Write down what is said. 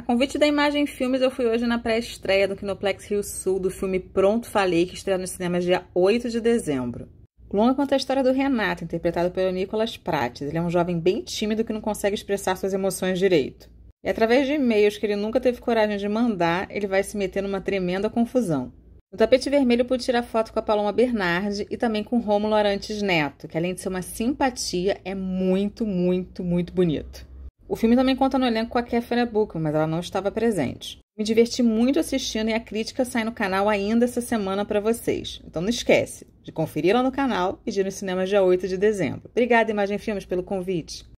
A convite da Imagem Filmes, eu fui hoje na pré-estreia do Kinoplex Rio Sul do filme Pronto Falei, que estreia nos cinemas dia 8 de dezembro. O longa conta a história do Renato, interpretado pelo Nicolas Prates. Ele é um jovem bem tímido que não consegue expressar suas emoções direito. E através de e-mails que ele nunca teve coragem de mandar, ele vai se meter numa tremenda confusão. No tapete vermelho pude tirar foto com a Paloma Bernardi e também com Rômulo Arantes Neto, que além de ser uma simpatia, é muito, muito, muito bonito. O filme também conta no elenco com a Catherine Bookman, mas ela não estava presente. Me diverti muito assistindo e a crítica sai no canal ainda essa semana para vocês. Então não esquece de conferir lá no canal e de ir no cinema dia 8 de dezembro. Obrigada, Imagem Filmes, pelo convite.